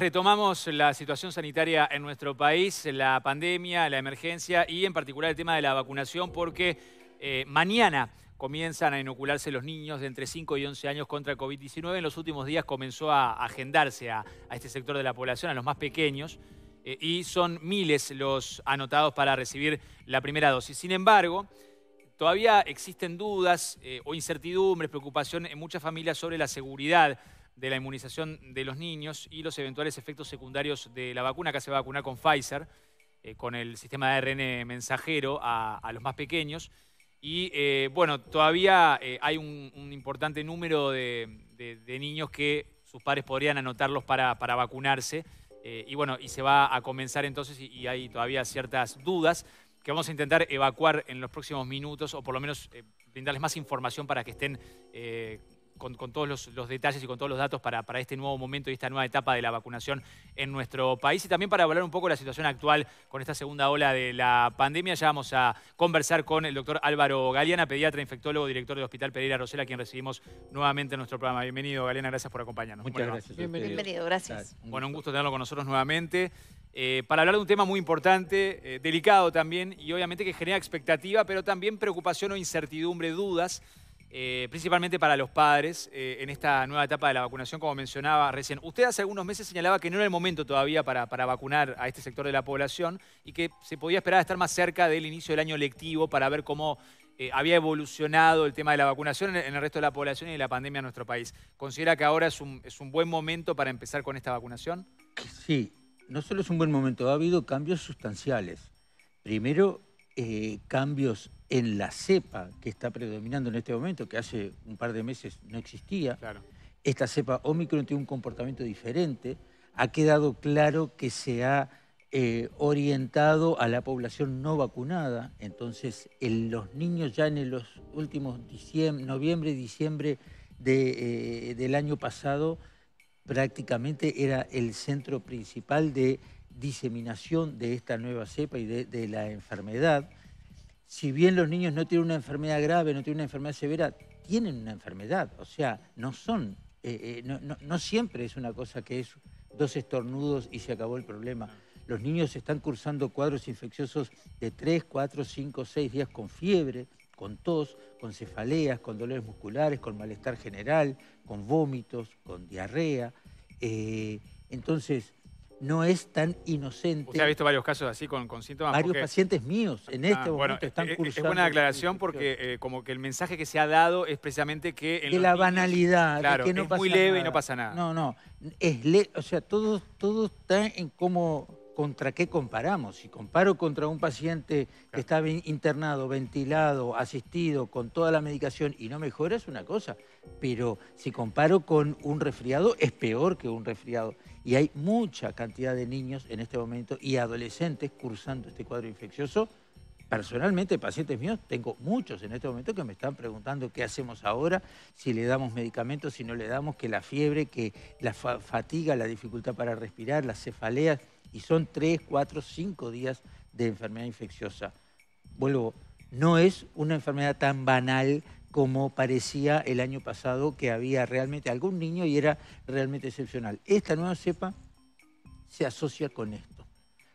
retomamos la situación sanitaria en nuestro país, la pandemia, la emergencia y en particular el tema de la vacunación porque eh, mañana comienzan a inocularse los niños de entre 5 y 11 años contra COVID-19. En los últimos días comenzó a agendarse a, este sector de la población, a los más pequeños, eh, y son miles los anotados para recibir la primera dosis. Sin embargo, todavía existen dudas eh, o incertidumbres, preocupación en muchas familias sobre la seguridad de la inmunización de los niños y los eventuales efectos secundarios de la vacuna. que se va a vacunar con Pfizer, eh, con el sistema de ARN mensajero a, los más pequeños. Y eh, bueno, todavía eh, hay un, importante número de, niños que sus padres podrían anotarlos para, para vacunarse. y bueno, y se va a comenzar entonces y, y, hay todavía ciertas dudas que vamos a intentar evacuar en los próximos minutos o por lo menos brindarles más información para que estén con, todos los, detalles y con todos los datos para, este nuevo momento y esta nueva etapa de la vacunación en nuestro país y también para hablar un poco de la situación actual con esta segunda ola de la pandemia. Ya vamos a conversar con el doctor Álvaro Galeana, pediatra, infectólogo, director del Hospital Pereira Rosela, quien recibimos nuevamente en nuestro programa. Bienvenido, Galeana, gracias por acompañarnos. Muchas gracias. Bienvenido. gracias. Bueno, un gusto tenerlo con nosotros nuevamente. Eh, para hablar de un tema muy importante, eh, delicado también, y obviamente que genera expectativa, pero también preocupación o incertidumbre, dudas eh, principalmente para los padres eh, en esta nueva etapa de la vacunación, como mencionaba recién. Usted hace algunos meses señalaba que no era el momento todavía para, para, vacunar a este sector de la población y que se podía esperar a estar más cerca del inicio del año lectivo para ver cómo eh, había evolucionado el tema de la vacunación en, el resto de la población y la pandemia en nuestro país. ¿Considera que ahora es un, es un buen momento para empezar con esta vacunación? Sí, no solo es un buen momento, ha habido cambios sustanciales. Primero, cambios en la cepa que está predominando en este momento, que hace un par de meses no existía, esta cepa Omicron tiene un comportamiento diferente, ha quedado claro que se ha eh, orientado a la población no vacunada, entonces en los niños ya en los últimos diciembre, noviembre, diciembre eh, del año pasado, prácticamente era el centro principal de diseminación de esta nueva cepa y de la enfermedad si bien los niños no tienen una enfermedad grave, no tienen una enfermedad severa, tienen una enfermedad. O sea, no son, eh, eh, no, siempre es una cosa que es dos estornudos y se acabó el problema. Los niños están cursando cuadros infecciosos de tres, cuatro, cinco, seis días con fiebre, con tos, con cefaleas, con dolores musculares, con malestar general, con vómitos, con diarrea. Eh, entonces, no es tan inocente. Usted ha visto varios casos así con, con síntomas. Varios pacientes míos en este ah, momento bueno, están eh, eh, es, Es una aclaración porque eh, como que el mensaje que se ha dado es precisamente que... En la banalidad, claro, es muy leve y no pasa nada. No, no, es o sea, todo, todo está en cómo ¿contra qué comparamos? Si comparo contra un paciente que está internado, ventilado, asistido, con toda la medicación y no mejora, es una cosa. Pero si comparo con un resfriado, es peor que un resfriado. Y hay mucha cantidad de niños en este momento y adolescentes cursando este cuadro infeccioso. Personalmente, pacientes míos, tengo muchos en este momento que me están preguntando qué hacemos ahora, si le damos medicamentos, si no le damos, que la fiebre, que la fatiga, la dificultad para respirar, las cefaleas y son tres, cuatro, cinco días de enfermedad infecciosa. Vuelvo, no es una enfermedad tan banal como parecía el año pasado que había realmente algún niño y era realmente excepcional. Esta nueva cepa se asocia con esto,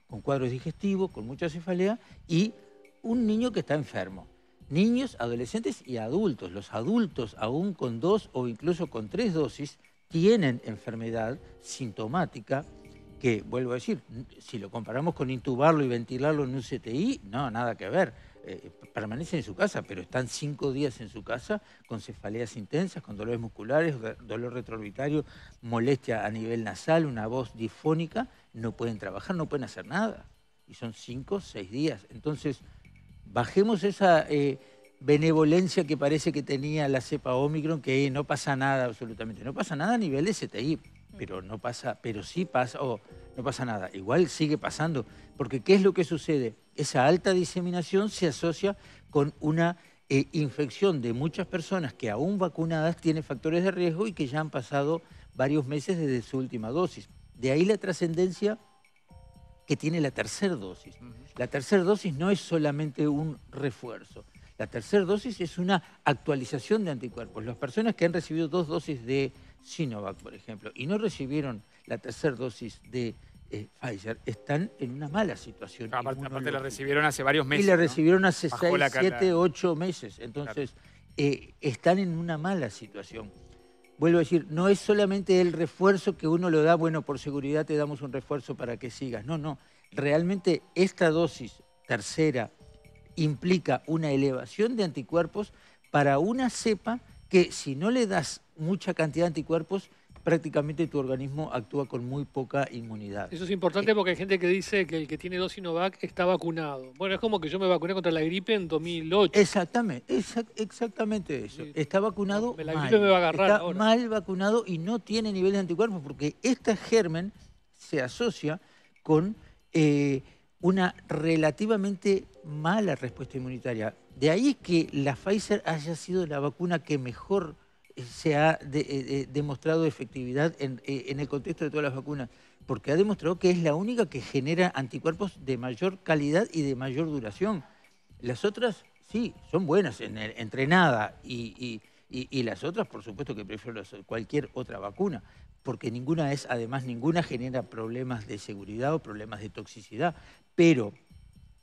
con cuadros digestivos, con mucha cefalea y un niño que está enfermo. Niños, adolescentes y adultos. Los adultos, aún con dos o incluso con tres dosis, tienen enfermedad sintomática que, vuelvo a decir, si lo comparamos con intubarlo y ventilarlo en un CTI, no, nada que ver. Permanece eh, eh, permanecen en su casa, pero están cinco días en su casa con cefaleas intensas, con dolores musculares, dolor retroorbitario, molestia a nivel nasal, una voz difónica, no pueden trabajar, no pueden hacer nada. Y son cinco, seis días. Entonces, bajemos esa eh, benevolencia que parece que tenía la cepa Omicron, que no pasa nada absolutamente, no pasa nada a nivel de CTI pero no pasa, pero sí pasa, o no pasa nada. Igual sigue pasando, porque ¿qué es lo que sucede? Esa alta diseminación se asocia con una eh, infección de muchas personas que aún vacunadas tienen factores de riesgo y que ya han pasado varios meses desde su última dosis. De ahí la trascendencia que tiene la tercera dosis. La tercera dosis no es solamente un refuerzo. La tercera dosis es una actualización de anticuerpos. Las personas que han recibido dos dosis de Sinovac, por ejemplo, y no recibieron la tercera dosis de eh, Pfizer, están en una mala situación. aparte, la recibieron hace varios meses. Y la recibieron hace 6, 7, meses. Entonces, eh, están en una mala situación. Vuelvo a decir, no es solamente el refuerzo que uno lo da, bueno, por seguridad te damos un refuerzo para que sigas. No, no. Realmente esta dosis tercera implica una elevación de anticuerpos para una cepa que si no le das mucha cantidad de anticuerpos, prácticamente tu organismo actúa con muy poca inmunidad. Eso es importante eh, porque hay gente que dice que el que tiene dos Sinovac está vacunado. Bueno, es como que yo me vacuné contra la gripe en 2008. Exactamente, exactamente eso. Está vacunado la mal. está mal vacunado y no tiene nivel de anticuerpos porque este germen se asocia con eh, una relativamente mala respuesta inmunitaria. De ahí que la Pfizer haya sido la vacuna que mejor eh, se ha eh, eh, demostrado efectividad en, el contexto de todas las vacunas, porque ha demostrado que es la única que genera anticuerpos de mayor calidad y de mayor duración. Las otras, sí, son buenas, en, nada, y, y, las otras, por supuesto que prefiero cualquier otra vacuna, porque ninguna es, además, ninguna genera problemas de seguridad o problemas de toxicidad, pero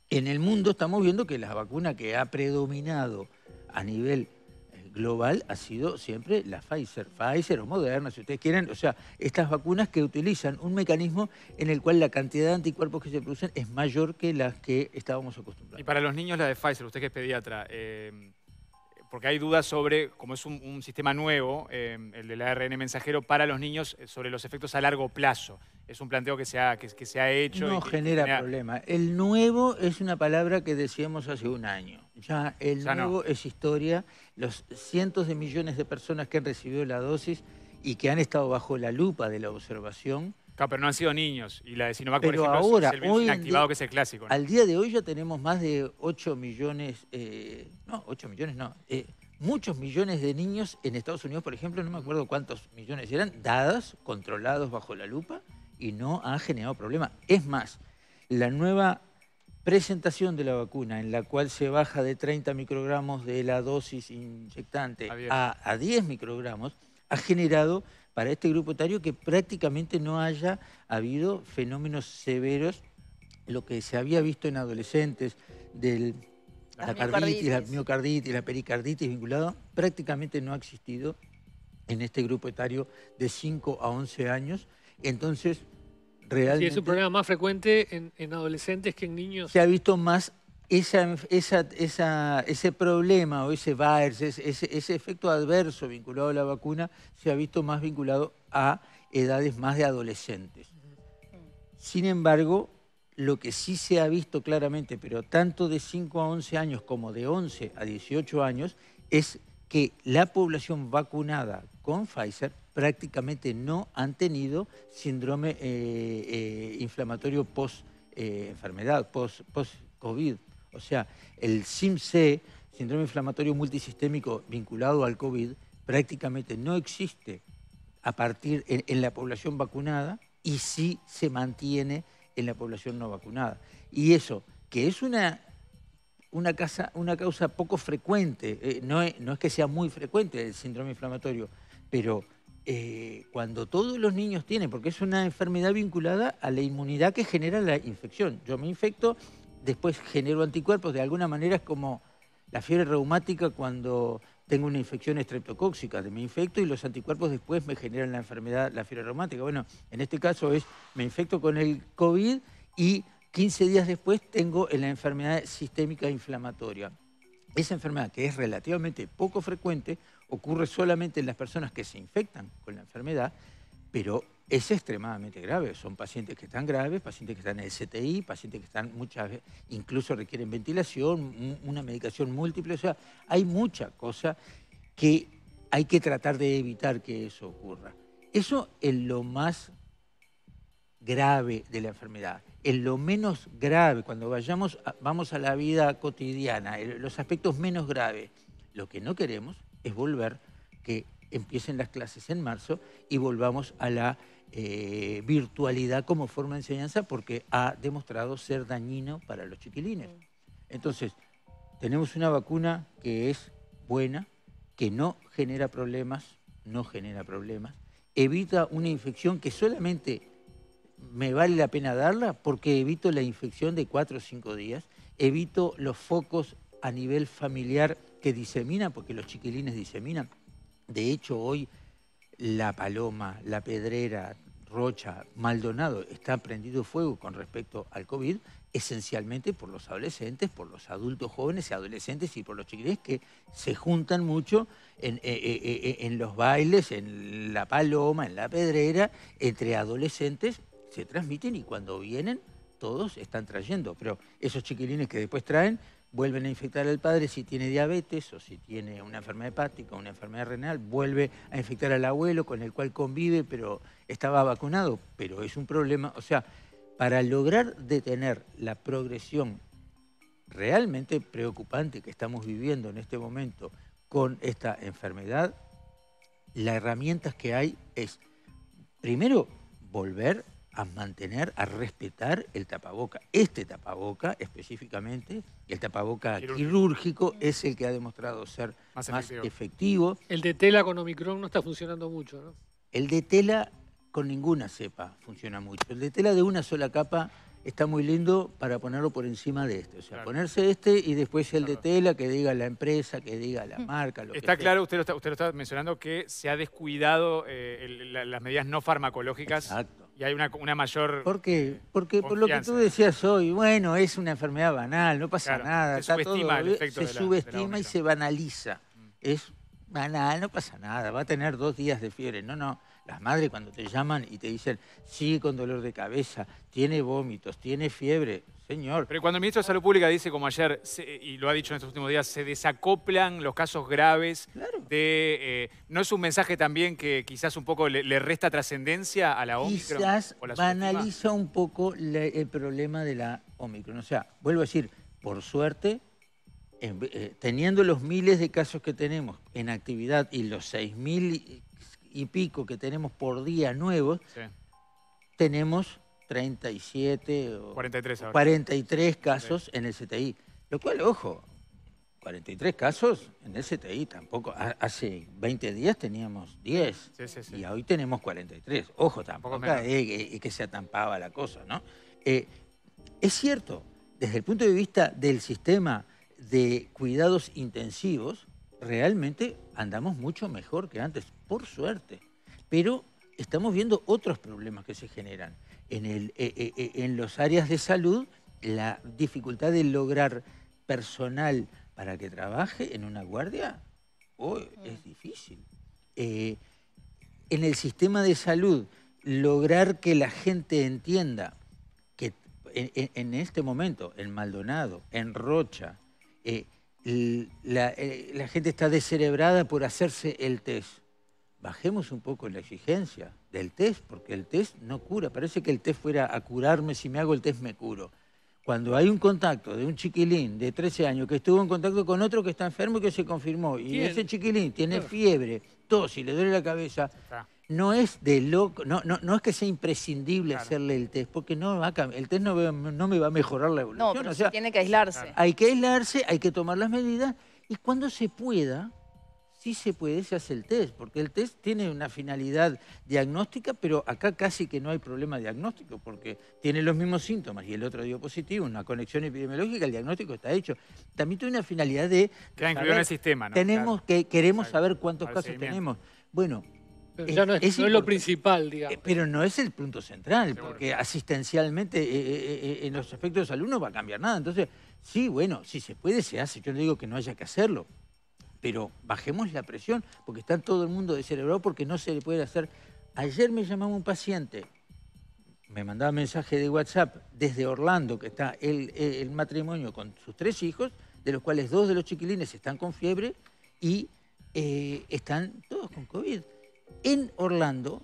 en el mundo estamos viendo que la vacuna que ha predominado a nivel eh, global ha sido siempre la Pfizer, Pfizer o Moderna, si ustedes quieren, o sea, estas vacunas que utilizan un mecanismo en el cual la cantidad de anticuerpos que se producen es mayor que las que estábamos acostumbrados. Y para los niños la de Pfizer, usted que es pediatra, em, porque hay dudas sobre, como es un, sistema nuevo, em, el del ARN mensajero para los niños, eh, sobre los efectos a largo plazo es un planteo que se ha, que, que se ha hecho. No genera, problema. El nuevo es una palabra que decíamos hace un año. Ya el nuevo es historia. Los cientos de millones de personas que han recibido la dosis y que han estado bajo la lupa de la observación. Claro, pero no han sido niños. Y la de Sinovac, pero por ahora, es el inactivado que es el clásico. Al día de hoy ya tenemos más de 8 eh, millones, no, 8 millones no, muchos millones de niños en Estados Unidos, por ejemplo, no me acuerdo cuántos millones eran, dadas, controlados bajo la lupa, y no ha generado problema. Es más, la nueva presentación de la vacuna en la cual se baja de 30 microgramos de la dosis inyectante a, 10 microgramos, ha generado para este grupo etario que prácticamente no haya habido fenómenos severos, lo que se había visto en adolescentes del la, carditis, la miocarditis, la pericarditis vinculada, prácticamente no ha existido en este grupo etario de 5 a 11 años. Entonces, y es un problema más frecuente en, adolescentes que en niños. Se ha visto más esa, ese problema o ese virus, ese, ese, efecto adverso vinculado a la vacuna, se ha visto más vinculado a edades más de adolescentes. Sin embargo, lo que sí se ha visto claramente, pero tanto de 5 a 11 años como de 11 a 18 años, es que la población vacunada con Pfizer prácticamente no han tenido síndrome eh, eh, inflamatorio post-enfermedad, eh, post-COVID. o sea, el SIMC, síndrome inflamatorio multisistémico vinculado al COVID, prácticamente no existe a partir en, la población vacunada y sí se mantiene en la población no vacunada. Y eso, que es una una, casa, una, causa poco frecuente, no, no, es, que sea muy frecuente el síndrome inflamatorio, pero eh, cuando todos los niños tienen, porque es una enfermedad vinculada a la inmunidad que genera la infección. Yo me infecto, después genero anticuerpos, de alguna manera es como la fiebre reumática cuando tengo una infección estreptocóxica, me infecto y los anticuerpos después me generan la enfermedad, la fiebre reumática. Bueno, en este caso es, me infecto con el COVID y 15 días después tengo la enfermedad sistémica inflamatoria. Esa enfermedad que es relativamente poco frecuente, ocurre solamente en las personas que se infectan con la enfermedad, pero es extremadamente grave. Son pacientes que están graves, pacientes que están en el CTI, pacientes que están muchas veces, incluso requieren ventilación, una medicación múltiple. O sea, hay mucha cosa que hay que tratar de evitar que eso ocurra. Eso es lo más grave de la enfermedad. En lo menos grave, cuando vayamos, vamos a la vida cotidiana, los aspectos menos graves. Lo que no queremos es volver, que empiecen las clases en marzo y volvamos a la eh, virtualidad como forma de enseñanza porque ha demostrado ser dañino para los chiquilines. Entonces, tenemos una vacuna que es buena, que no genera problemas, no genera problemas, evita una infección que solamente me vale la pena darla porque evito la infección de cuatro o cinco días, evito los focos a nivel familiar que diseminan, porque los chiquilines diseminan. De hecho, hoy La Paloma, La Pedrera, Rocha, Maldonado, está prendido fuego con respecto al COVID, esencialmente por los adolescentes, por los adultos jóvenes y adolescentes y por los chiquilines que se juntan mucho en eh, eh, eh, los bailes, en La Paloma, en La Pedrera, entre adolescentes, se transmiten y cuando vienen todos están trayendo, pero esos chiquilines que después traen vuelven a infectar al padre si tiene diabetes o si tiene una enfermedad hepática o una enfermedad renal, vuelve a infectar al abuelo con el cual convive, pero estaba vacunado, pero es un problema. O sea, para lograr detener la progresión realmente preocupante que estamos viviendo en este momento con esta enfermedad, las herramientas que hay es, primero, volver a mantener, a respetar el tapaboca. Este tapaboca específicamente, el tapaboca quirúrgico, es el que ha demostrado ser más, efectivo. El de tela con Omicron no está funcionando mucho, ¿no? El de tela con ninguna cepa funciona mucho. El de tela de una sola capa está muy lindo para ponerlo por encima de este. O sea, ponerse este y después el de tela que diga la empresa, que diga la hmm. marca. Lo está que claro, usted lo está, usted lo está mencionando, que se ha descuidado eh, las medidas no farmacológicas Exacto y hay una, una mayor. ¿Por qué? Eh, porque por lo que tú decías hoy, bueno, es una enfermedad banal, no pasa nada. Se subestima y se banaliza. Es banal, no pasa nada, va a tener dos días de fiebre. No, no. Las madres cuando te llaman y te dicen, sigue con dolor de cabeza, tiene vómitos, tiene fiebre, pero cuando el ministro de Salud Pública dice, como ayer, y lo ha dicho en estos últimos días, se desacoplan los casos graves de... Eh, ¿No es un mensaje también que quizás un poco le, resta trascendencia a la Omicron? Quizás banaliza un poco el problema de la Omicron. O sea, vuelvo a decir, por suerte, eh, teniendo los miles de casos que tenemos en actividad y los seis mil y, pico que tenemos por día nuevos, tenemos 37 o 43, casos en el CTI. Lo cual, ojo, 43 casos en el CTI tampoco. Hace 20 días teníamos 10 y hoy tenemos 43. Ojo, tampoco, es, que se atampaba la cosa, ¿no? Eh, es cierto, desde el punto de vista del sistema de cuidados intensivos, realmente andamos mucho mejor que antes, por suerte. Pero estamos viendo otros problemas que se generan. En, el, eh, eh, eh, áreas de salud, la dificultad de lograr personal para que trabaje en una guardia oh, mm. es difícil. en el sistema de salud, lograr que la gente entienda que en, este momento, en Maldonado, en Rocha, la gente está descerebrada por hacerse el test bajemos un poco la exigencia del test, porque el test no cura. Parece que el test fuera a curarme, si me hago el test me curo. Cuando hay un contacto de un chiquilín de 13 años que estuvo en contacto con otro que está enfermo y que se confirmó, y ese chiquilín tiene fiebre, tos y le duele la cabeza, no es de loco, no, no, no es que sea imprescindible hacerle el test, porque no va a, el test no, me va a mejorar la evolución. No, pero tiene que aislarse. Hay que aislarse, hay que tomar las medidas, y cuando se pueda, sí se puede, se hace el test, porque el test tiene una finalidad diagnóstica, pero acá casi que no hay problema diagnóstico, porque tiene los mismos síntomas y el otro dio positivo, una conexión epidemiológica, el diagnóstico está hecho. También tiene una finalidad de... Que incluido en el sistema, ¿no? Tenemos, que, queremos saber cuántos casos tenemos. Bueno, no es, lo principal, eh, digamos. Pero no es el punto central, porque asistencialmente eh, eh, en los efectos de salud no va a cambiar nada. Entonces, sí, bueno, si se puede, se hace. Yo no digo que no haya que hacerlo, pero bajemos la presión, porque está todo el mundo cerebro porque no se le puede hacer. Ayer me llamaba un paciente, me mandaba mensaje de WhatsApp desde Orlando, que está el, matrimonio con sus tres hijos, de los cuales dos de los chiquilines están con fiebre y eh, están todos con COVID. En Orlando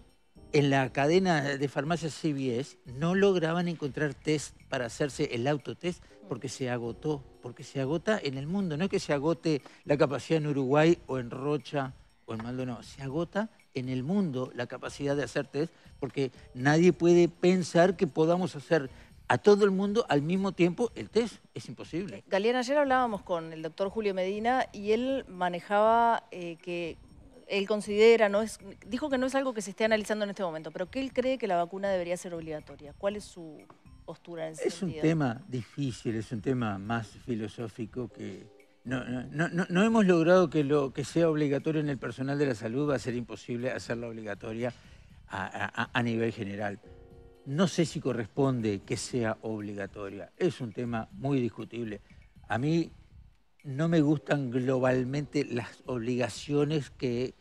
en la cadena de farmacias CBS no lograban encontrar test para hacerse el autotest porque se agotó, porque se agota en el mundo. No es que se agote la capacidad en Uruguay o en Rocha o en Maldonado, se agota en el mundo la capacidad de hacer test porque nadie puede pensar que podamos hacer a todo el mundo al mismo tiempo el test. Es imposible. Galeana, ayer hablábamos con el doctor Julio Medina y él manejaba eh, que él considera, no es, dijo que no es algo que se esté analizando en este momento, pero que él cree que la vacuna debería ser obligatoria. ¿Cuál es su postura en ese es sentido? Es un tema difícil, es un tema más filosófico que no, no, hemos logrado que lo que sea obligatorio en el personal de la salud va a ser imposible hacerla obligatoria a, a nivel general. No sé si corresponde que sea obligatoria. Es un tema muy discutible. A mí no me gustan globalmente las obligaciones que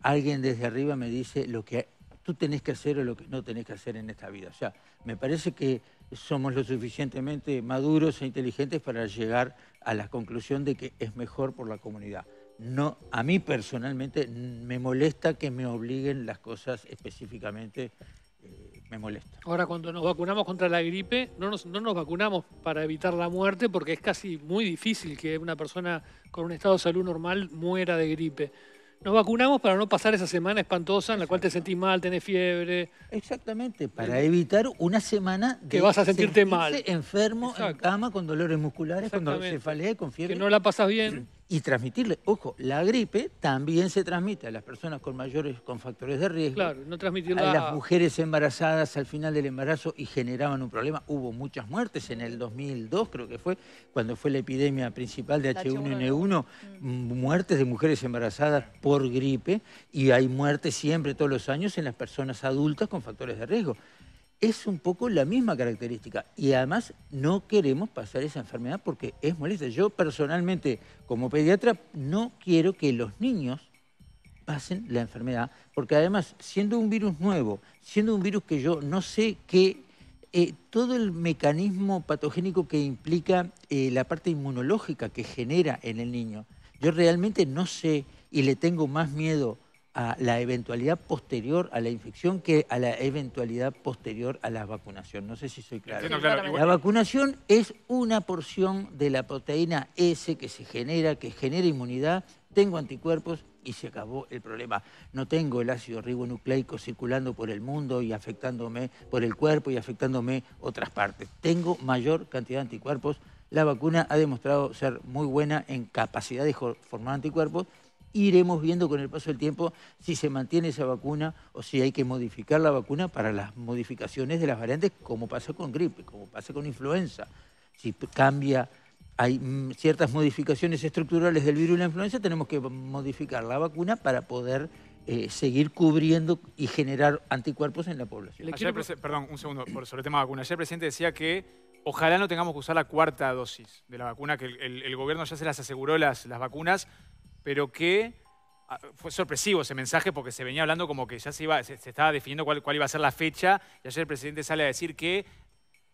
alguien desde arriba me dice lo que tú tenés que hacer o lo que no tenés que hacer en esta vida. O sea, me parece que somos lo suficientemente maduros e inteligentes para llegar a la conclusión de que es mejor por la comunidad. No, a mí personalmente me molesta que me obliguen las cosas específicamente me molesta. Ahora, cuando nos vacunamos contra la gripe, no nos, vacunamos para evitar la muerte porque es casi muy difícil que una persona con un estado de salud normal muera de gripe. Nos vacunamos para no pasar esa semana espantosa en la cual te sentís mal, tenés fiebre. Exactamente, para evitar una semana de que vas a sentirte mal. Enfermo, en cama, con dolores musculares, con cefalea, con fiebre. Que no la pasas bien y transmitirle. Ojo, la gripe también se transmite a las personas con mayores, con factores de riesgo. Claro, no transmitirla. A las mujeres embarazadas al final del embarazo y generaban un problema. Hubo muchas muertes en el 2002, creo que fue, cuando fue la epidemia principal de H1N1, mm. muertes de mujeres embarazadas por gripe y hay muertes siempre todos los años en las personas adultas con factores de riesgo es un poco la misma característica. Y además no queremos pasar esa enfermedad porque es molesta. Yo personalmente, como pediatra, no quiero que los niños pasen la enfermedad, porque además, siendo un virus nuevo, siendo un virus que yo no sé qué, eh, todo el mecanismo patogénico que implica eh, la parte inmunológica que genera en el niño, yo realmente no sé y le tengo más miedo a la eventualidad posterior a la infección que a la eventualidad posterior a la vacunación. No sé si soy claro. La vacunación es una porción de la proteína S que se genera, que genera inmunidad. Tengo anticuerpos y se acabó el problema. No tengo el ácido ribonucleico circulando por el mundo y afectándome por el cuerpo y afectándome otras partes. Tengo mayor cantidad de anticuerpos. La vacuna ha demostrado ser muy buena en capacidad de formar anticuerpos iremos viendo con el paso del tiempo si se mantiene esa vacuna o si hay que modificar la vacuna para las modificaciones de las variantes, como pasa con gripe, como pasa con influenza. Si cambia, hay mm, ciertas modificaciones estructurales del virus y la influenza, tenemos que modificar la vacuna para poder eh, seguir cubriendo y generar anticuerpos en la población. perdón, un segundo, sobre el tema de vacuna. Ayer el presidente decía que ojalá no tengamos que usar la cuarta dosis de la vacuna, que el, gobierno ya se las aseguró las, las vacunas, pero que ah, fue sorpresivo ese mensaje porque se venía hablando como que ya se, iba, se, estaba definiendo cuál, iba a ser la fecha y ayer el presidente sale a decir que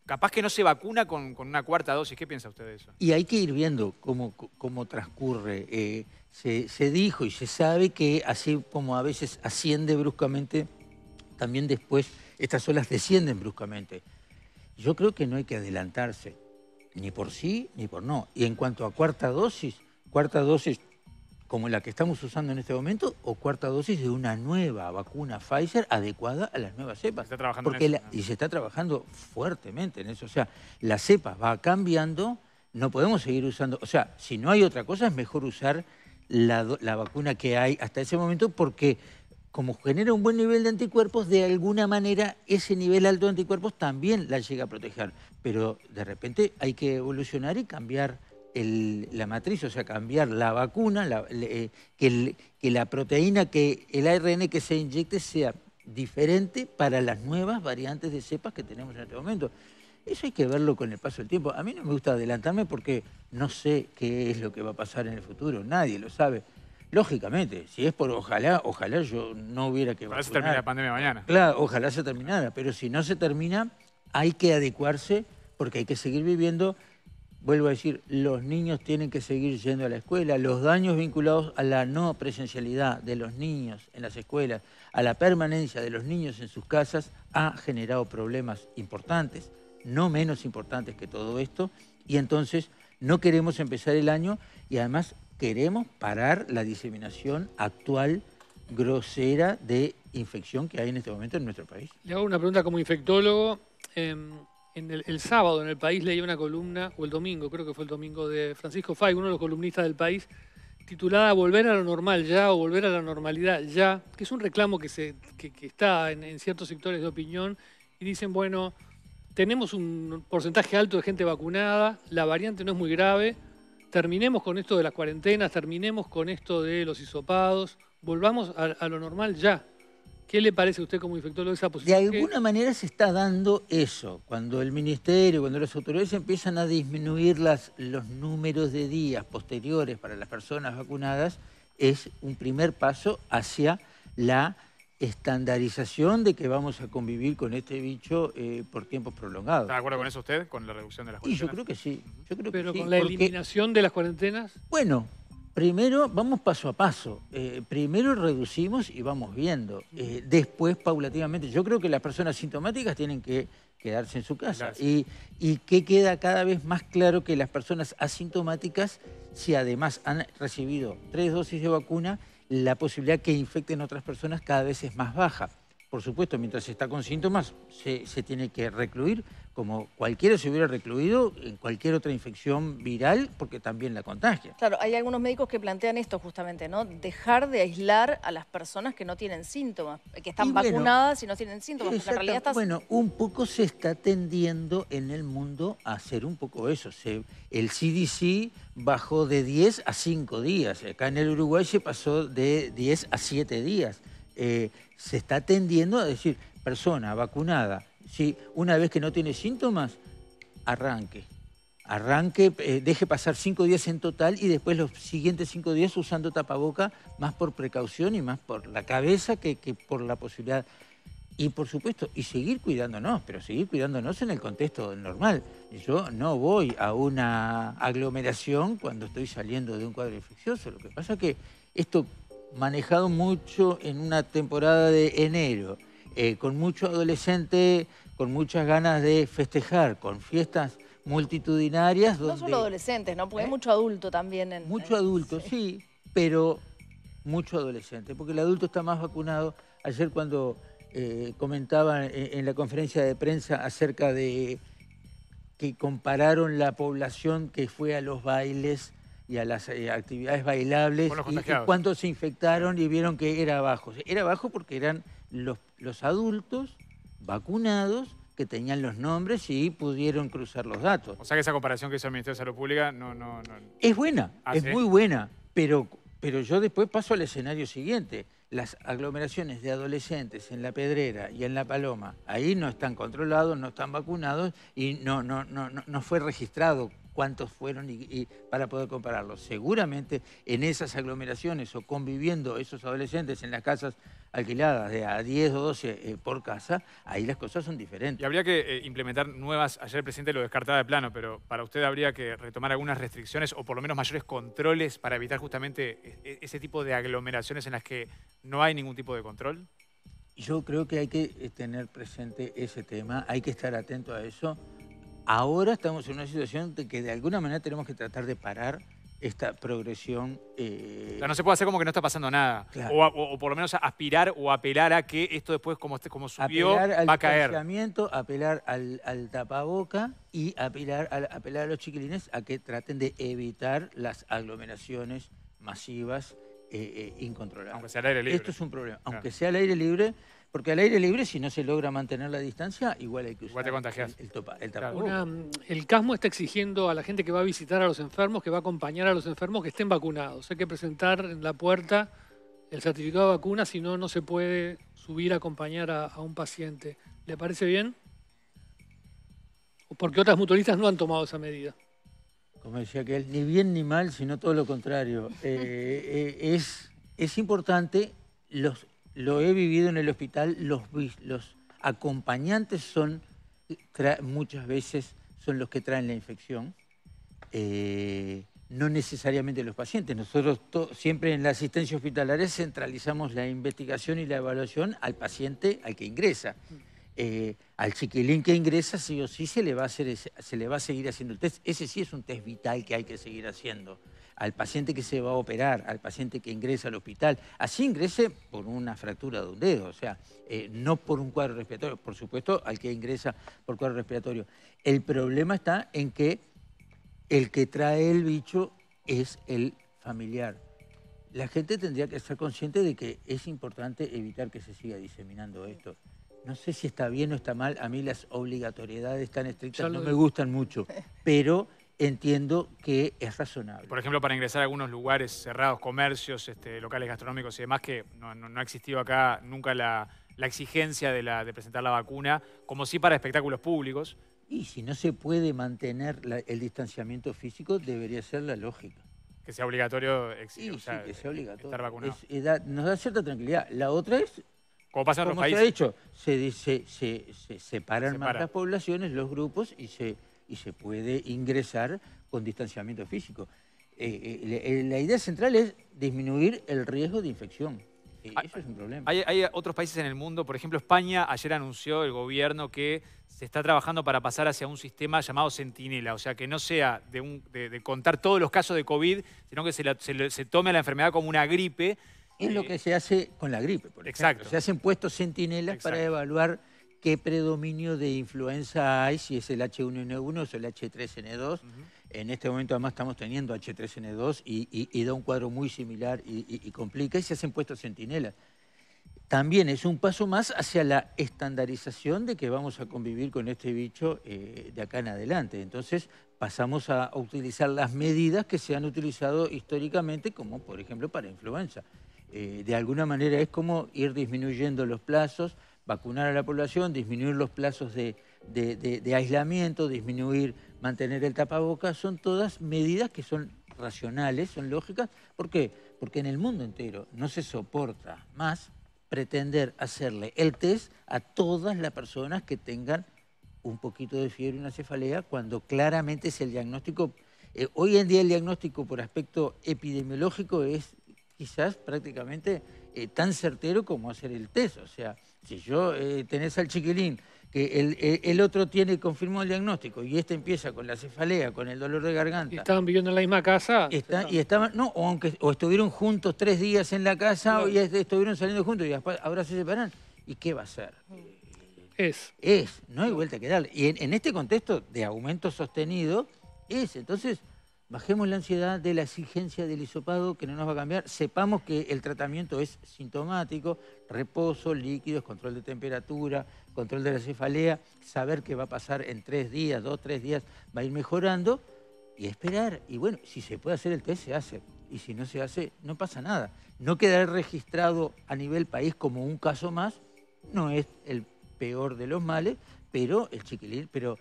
capaz que no se vacuna con, una cuarta dosis. ¿Qué piensa usted de eso? Y hay que ir viendo cómo, cómo transcurre. Eh, se dijo y se sabe que así como a veces asciende bruscamente, también después estas olas descienden bruscamente. Yo creo que no hay que adelantarse, ni por sí ni por no. Y en cuanto a cuarta dosis, cuarta dosis como la que estamos usando en este momento, o cuarta dosis de una nueva vacuna Pfizer adecuada a las nuevas cepas. Se está trabajando Porque Y se está trabajando fuertemente en eso. O sea, la cepa va cambiando, no podemos seguir usando... O sea, si no hay otra cosa, es mejor usar la vacuna que hay hasta ese momento porque como genera un buen nivel de anticuerpos, de alguna manera ese nivel alto de anticuerpos también la llega a proteger. Pero de repente hay que evolucionar y cambiar la matriz, o sea, cambiar la vacuna, eh, que, la proteína, que el ARN que se inyecte sea diferente para las nuevas variantes de cepas que tenemos en este momento. Eso hay que verlo con el paso del tiempo. A mí no me gusta adelantarme porque no sé qué es lo que va a pasar en el futuro, nadie lo sabe. Lógicamente, si es por ojalá, ojalá yo no hubiera que ojalá vacunar. la pandemia mañana. Claro, ojalá se terminara, pero si no se termina, hay que adecuarse porque hay que seguir viviendo vuelvo a decir, los niños tienen que seguir yendo a la escuela, los daños vinculados a la no presencialidad de los niños en las escuelas, a la permanencia de los niños en sus casas, ha generado problemas importantes, no menos importantes que todo esto, y entonces no queremos empezar el año y además queremos parar la diseminación actual grosera de infección que hay en este momento en nuestro país. Le hago una pregunta como infectólogo. Em, en el, sábado en el país leí una columna, o el domingo, creo que fue el domingo, de Francisco Fay, uno de los columnistas del país, titulada Volver a lo normal ya o Volver a la normalidad ya, que es un reclamo que, se, que, está en, ciertos sectores de opinión y dicen, bueno, tenemos un porcentaje alto de gente vacunada, la variante no es muy grave, terminemos con esto de las cuarentenas, terminemos con esto de los hisopados, volvamos a lo normal ya. ¿Qué le parece a usted como infectólogo esa posición? De alguna manera se está dando eso, cuando el ministerio, cuando las autoridades empiezan a disminuir las, los números de días posteriores para las personas vacunadas, es un primer paso hacia la estandarización de que vamos a convivir con este bicho eh, por tiempos prolongados. ¿Está de acuerdo con eso usted, con la reducción de las cuarentenas? yo creo que sí. Yo creo ¿Pero que con la eliminación de las cuarentenas? Bueno, Primero, vamos paso a paso. Eh, primero reducimos y vamos viendo. Eh, después, paulativamente. Yo creo que las personas sintomáticas tienen que quedarse en su casa. Y, que queda cada vez más claro que las personas asintomáticas, si además han recibido tres dosis de vacuna, la posibilidad que infecten otras personas cada vez es más baja por supuesto, mientras está con síntomas, se, tiene que recluir, como cualquiera se hubiera recluido en cualquier otra infección viral, porque también la contagia. Claro, hay algunos médicos que plantean esto justamente, ¿no? Dejar de aislar a las personas que no tienen síntomas, que están vacunadas y no tienen síntomas, Bueno, un poco se está tendiendo en el mundo a hacer un poco eso. el CDC bajó de 10 a 5 días. Acá en el Uruguay se pasó de 10 a 7 días. Eh, se está atendiendo, a decir, persona vacunada, si una vez que no tiene síntomas, arranque. Arranque, eh, deje pasar cinco días en total y después los siguientes cinco días usando tapaboca, más por precaución y más por la cabeza que, que por la posibilidad. Y por supuesto, y seguir cuidándonos, pero seguir cuidándonos en el contexto normal. Yo no voy a una aglomeración cuando estoy saliendo de un cuadro infeccioso. Lo que pasa es que esto manejado mucho en una temporada de enero, eh, con mucho adolescente, con muchas ganas de festejar, con fiestas multitudinarias. no solo adolescentes, ¿no? Porque hay ¿Eh? mucho adulto también. En, mucho adulto, sí. pero mucho adolescente, porque el adulto está más vacunado. Ayer cuando eh, comentaba en, la conferencia de prensa acerca de que compararon la población que fue a los bailes y a las eh, actividades bailables y, cuántos se infectaron y vieron que era bajo. Era bajo porque eran los, los adultos vacunados que tenían los nombres y pudieron cruzar los datos. O sea que esa comparación que hizo el Ministerio de Salud Pública no... no, no... Es buena, ah, es muy buena, pero, pero yo después paso al escenario siguiente. Las aglomeraciones de adolescentes en La Pedrera y en La Paloma, ahí no están controlados, no están vacunados y no, no, no, no, no fue registrado cuántos fueron y, para poder compararlos. Seguramente en esas aglomeraciones o conviviendo esos adolescentes en las casas alquiladas de a 10 o 12 eh, por casa, ahí las cosas son diferentes. Y habría que eh, implementar nuevas, ayer el presidente lo descartaba de plano, pero para usted habría que retomar algunas restricciones o por lo menos mayores controles para evitar justamente eh, ese tipo de aglomeraciones en las que no hay ningún tipo de control. Yo creo que hay que tener presente ese tema, hay que estar atento a eso. Ahora estamos en una situación de que de alguna manera tenemos que tratar de parar esta progresión. Eh, no se puede hacer como que no está pasando nada. O, por lo menos aspirar o apelar a que esto después, como, subió, va a caer. Apelar al, al tapaboca y apelar, apelar a los chiquilines a que traten de evitar las aglomeraciones masivas eh, eh incontrolables. Aunque sea al aire libre. Esto es un problema. Aunque sea al aire libre, porque al aire libre, si no se logra mantener la distancia, igual hay que usar el, el, mm, el, CASMO está exigiendo a la gente que va a visitar a los enfermos, que va a acompañar a los enfermos, que estén vacunados. Hay que presentar en la puerta el certificado de vacuna, si no, no se puede subir a acompañar a, un paciente. ¿Le parece bien? Porque otras mutualistas no han tomado esa medida como decía que él, ni bien ni mal, sino todo lo contrario. Eh, eh, es, es importante los, lo he vivido en el hospital, los, acompañantes son, muchas veces son los que traen la infección, eh, no necesariamente los pacientes. Nosotros siempre en la asistencia hospitalaria centralizamos la investigación y la evaluación al paciente al que ingresa. Eh, al chiquilín que ingresa sí o sí se le, va a hacer se le va a seguir haciendo el test. Ese sí es un test vital que hay que seguir haciendo. Al paciente que se va a operar, al paciente que ingresa al hospital, así ingrese por una fractura de un dedo, o sea, eh, no por un cuadro respiratorio, por supuesto, al que ingresa por cuadro respiratorio. El problema está en que el que trae el bicho es el familiar. La gente tendría que estar consciente de que es importante evitar que se siga diseminando esto. No sé si está bien o está mal, a mí las obligatoriedades tan estrictas no me gustan mucho, pero entiendo que es razonable. Por ejemplo, para ingresar a algunos lugares cerrados, comercios, este, locales gastronómicos y demás, que no, ha existido acá nunca la, exigencia de, presentar la vacuna, como sí para espectáculos públicos. Y si no se puede mantener el distanciamiento físico, debería ser la lógica. Que sea obligatorio eh, estar vacunado. Eh, nos da cierta tranquilidad. La otra es como pasa en se dicho, se, separan más las poblaciones, los grupos, y se, puede ingresar con distanciamiento físico. Eh, eh, eh, la idea central es disminuir el riesgo de infección. Ah, eso es un problema. Hay, otros países en el mundo, por ejemplo, España ayer anunció el gobierno que se está trabajando para pasar hacia un sistema llamado Centinela, o sea, que no sea de, contar todos los casos de COVID, sino que se, tome la enfermedad como una gripe es lo que se hace con la gripe, por ejemplo. Exacto. Se hacen puestos centinelas para evaluar qué predominio de influenza hay, si es el H1N1 o el H3N2. En este momento además estamos teniendo H3N2 y, da un cuadro muy similar y, complica y se hacen puestos centinelas. También es un paso más hacia la estandarización de que vamos a convivir con este bicho eh, de acá en adelante. Entonces pasamos a utilizar las medidas que se han utilizado históricamente, como por ejemplo para influenza. Eh, de alguna manera es como ir disminuyendo los plazos, vacunar a la población, disminuir los plazos de, aislamiento, disminuir, mantener el tapabocas, son todas medidas que son racionales, son lógicas. ¿Por qué? Porque en el mundo entero no se soporta más pretender hacerle el test a todas las personas que tengan un poquito de fiebre y una cefalea cuando claramente es el diagnóstico. Eh, hoy en día el diagnóstico por aspecto epidemiológico es quizás prácticamente eh, tan certero como hacer el test. O sea, si yo eh, tenés al chiquilín que el, otro tiene confirmó el diagnóstico y este empieza con la cefalea, con el dolor de garganta. ¿Y estaban viviendo en la misma casa? y estaban, no, o, aunque, o estuvieron juntos tres días en la casa o estuvieron saliendo juntos y ahora se separan. ¿Y qué va a ser? Es. Es, no hay vuelta que darle. Y en, en este contexto de aumento sostenido, es. Entonces, Bajemos la ansiedad de la exigencia del isopado que no nos va a cambiar. Sepamos que el tratamiento es sintomático, reposo, líquidos, control de temperatura, control de la cefalea, saber qué va a pasar en tres días, dos, tres días, va a ir mejorando y esperar. Y bueno, si se puede hacer el test, se hace. Y si no se hace, no pasa nada. No quedar registrado a nivel país como un caso más no es el peor de los males, pero el chiquilín, pero,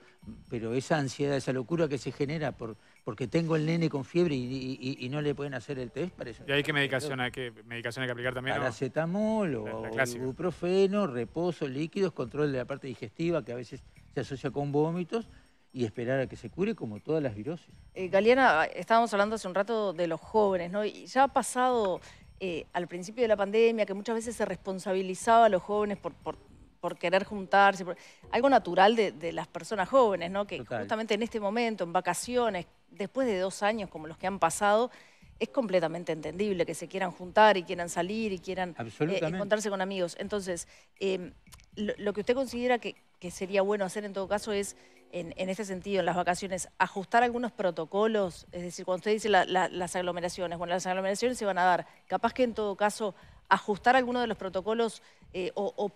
pero esa ansiedad, esa locura que se genera por porque tengo el nene con fiebre y, no le pueden hacer el test, parece. ¿Y hay qué medicación, hay que, medicación hay que aplicar también? Paracetamol o ibuprofeno, reposo, líquidos, control de la parte digestiva que a veces se asocia con vómitos y esperar a que se cure como todas las viroses. Eh, Galeana, estábamos hablando hace un rato de los jóvenes, ¿no? Y ya ha pasado eh, al principio de la pandemia que muchas veces se responsabilizaba a los jóvenes por por querer juntarse, algo natural de, las personas jóvenes, ¿no? Que justamente en este momento, en vacaciones, después de dos años como los que han pasado, es completamente entendible que se quieran juntar y quieran salir y quieran eh, encontrarse con amigos. Entonces, em, lo, que usted considera que, sería bueno hacer en todo caso es, en, este sentido, en las vacaciones, ajustar algunos protocolos. Es decir, cuando usted dice las aglomeraciones, bueno, las aglomeraciones se van a dar. Capaz que en todo caso, ajustar algunos de los protocolos eh, o, o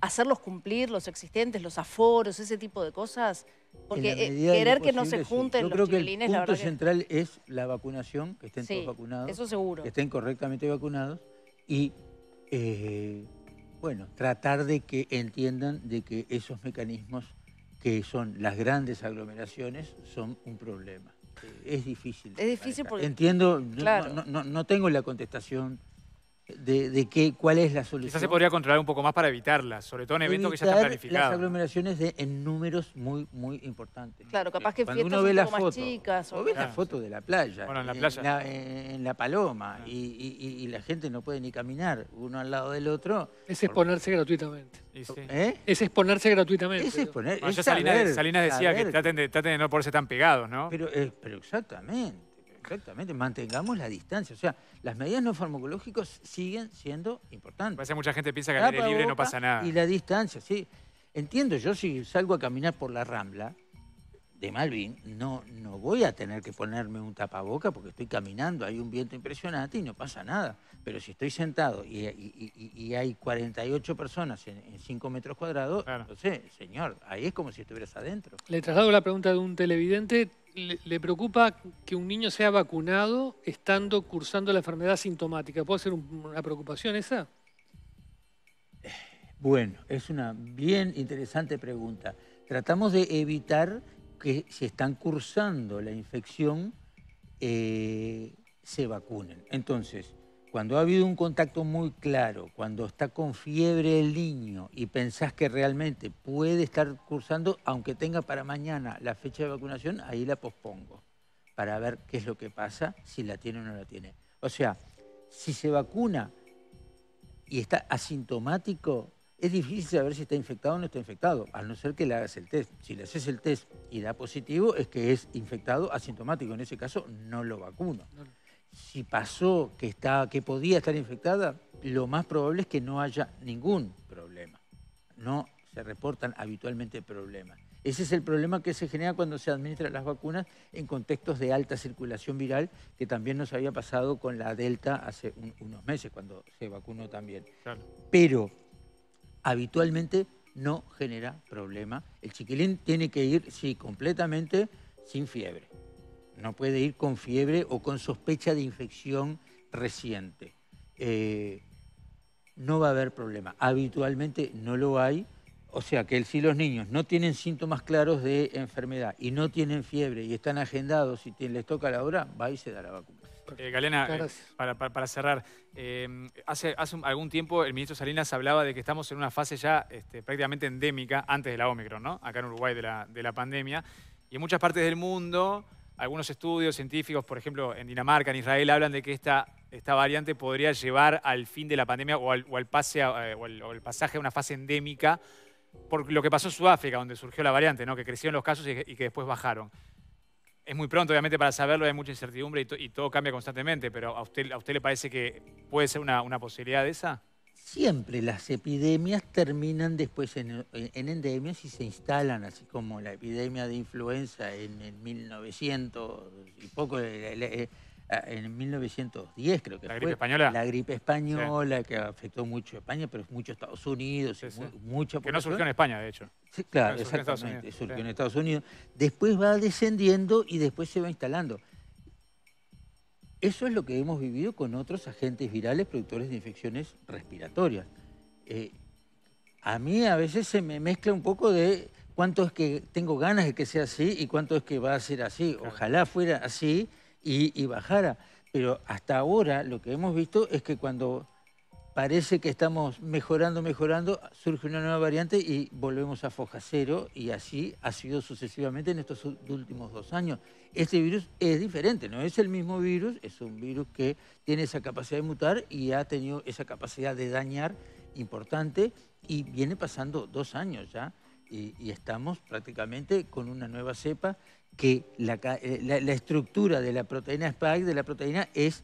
hacerlos cumplir, los existentes, los aforos, ese tipo de cosas? Porque eh, querer que no se junten Yo creo que el punto central es la vacunación, que estén todos vacunados. Eso seguro. Que estén correctamente vacunados y, eh, bueno, tratar de que entiendan de que esos mecanismos que son las grandes aglomeraciones son un problema. Eh, es difícil. Es difícil porque... Entiendo, no, no tengo la contestación de, qué, cuál es la solución. Quizás se podría controlar un poco más para evitarlas, sobre todo en eventos que ya están planificados. las aglomeraciones de, en números muy, muy importantes. Claro, capaz que Cuando uno ve las fotos, chicas. O... ves la foto de la playa. Bueno, en la playa. En la, Paloma. Ah. Y, y, la gente no puede ni caminar uno al lado del otro. Es exponerse gratuitamente. ¿Eh? Es exponerse gratuitamente. Es exponer... Salinas, decía que traten de, traten de no ponerse tan pegados, ¿no? Pero, eh, pero exactamente. Exactamente, mantengamos la distancia. O sea, las medidas no farmacológicas siguen siendo importantes. Parece que mucha gente piensa que al aire libre no pasa nada. Y la distancia, sí. Entiendo, yo si salgo a caminar por la Rambla, de Malvin, no, no voy a tener que ponerme un tapaboca porque estoy caminando, hay un viento impresionante y no pasa nada. Pero si estoy sentado y, hay 48 personas en 5 metros cuadrados, no entonces, señor, ahí es como si estuvieras adentro. Le traslado la pregunta de un televidente. Le, preocupa que un niño sea vacunado estando cursando la enfermedad sintomática? ¿Puede ser una preocupación esa? Bueno, es una bien interesante pregunta. Tratamos de evitar que si están cursando la infección eh, se vacunen. Entonces, cuando ha habido un contacto muy claro, cuando está con fiebre el niño y pensás que realmente puede estar cursando, aunque tenga para mañana la fecha de vacunación, ahí la pospongo para ver qué es lo que pasa, si la tiene o no la tiene. O sea, si se vacuna y está asintomático, es difícil saber si está infectado o no está infectado, a no ser que le hagas el test. Si le haces el test y da positivo, es que es infectado asintomático. En ese caso, no lo vacuno. Si pasó que, que podía estar infectada, lo más probable es que no haya ningún problema. No se reportan habitualmente problemas. Ese es el problema que se genera cuando se administran las vacunas en contextos de alta circulación viral, que también nos había pasado con la Delta hace unos meses, cuando se vacunó también. Pero habitualmente no genera problema. El chiquilín tiene que ir, sí, completamente sin fiebre. No puede ir con fiebre o con sospecha de infección reciente. Eh, no va a haber problema. Habitualmente no lo hay. O sea que si los niños no tienen síntomas claros de enfermedad y no tienen fiebre y están agendados y les toca la hora, va y se da la vacuna. Eh, Galena, eh, para, cerrar, eh, hace, algún tiempo el ministro Salinas hablaba de que estamos en una fase ya este, prácticamente endémica antes de la Omicron, ¿no? acá en Uruguay de la, pandemia. Y en muchas partes del mundo, algunos estudios científicos, por ejemplo en Dinamarca, en Israel, hablan de que esta, esta variante podría llevar al fin de la pandemia o al, pase o el pasaje a una fase endémica por lo que pasó en Sudáfrica, donde surgió la variante, ¿no? que crecieron los casos y, y que después bajaron es muy pronto, obviamente, para saberlo, hay mucha incertidumbre y, todo cambia constantemente, pero ¿a usted, ¿a usted le parece que puede ser una, posibilidad de esa? Siempre las epidemias terminan después en, endemias y se instalan, así como la epidemia de influenza en, el 1900 y poco en 1910 creo que la gripe española la gripe española que afectó mucho a España pero mucho a Estados Unidos que no surgió en España de hecho sí claro exactamente surgió en Estados Unidos después va descendiendo y después se va instalando eso es lo que hemos vivido con otros agentes virales productores de infecciones respiratorias eh, a mí a veces se me mezcla un poco de cuánto es que tengo ganas de que sea así y cuánto es que va a ser así ojalá fuera así y, bajara. Pero hasta ahora lo que hemos visto es que cuando parece que estamos mejorando, mejorando, surge una nueva variante y volvemos a foja cero y así ha sido sucesivamente en estos últimos dos años. Este virus es diferente, no es el mismo virus, es un virus que tiene esa capacidad de mutar y ha tenido esa capacidad de dañar importante y viene pasando dos años ya y estamos prácticamente con una nueva cepa que eh, la, estructura de la proteína spike, de la proteína, es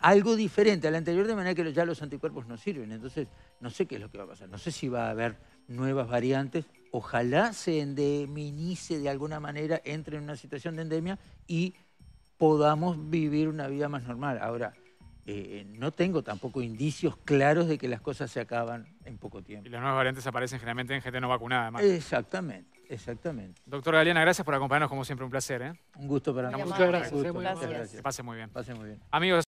algo diferente a la anterior, de manera que ya los anticuerpos no sirven. Entonces, no sé qué es lo que va a pasar. No sé si va a haber nuevas variantes. Ojalá se endeminice de alguna manera, entre en una situación de endemia y podamos vivir una vida más normal. Ahora, eh, no tengo tampoco indicios claros de que las cosas se acaban en poco tiempo. Y las nuevas variantes aparecen generalmente en gente no vacunada. Más. Exactamente. Exactamente. Doctor Galeana, gracias por acompañarnos, como siempre, un placer. ¿eh? Un gusto para nosotros. Muchas gracias. gracias. Que pase muy bien. Pase muy bien. Amigos.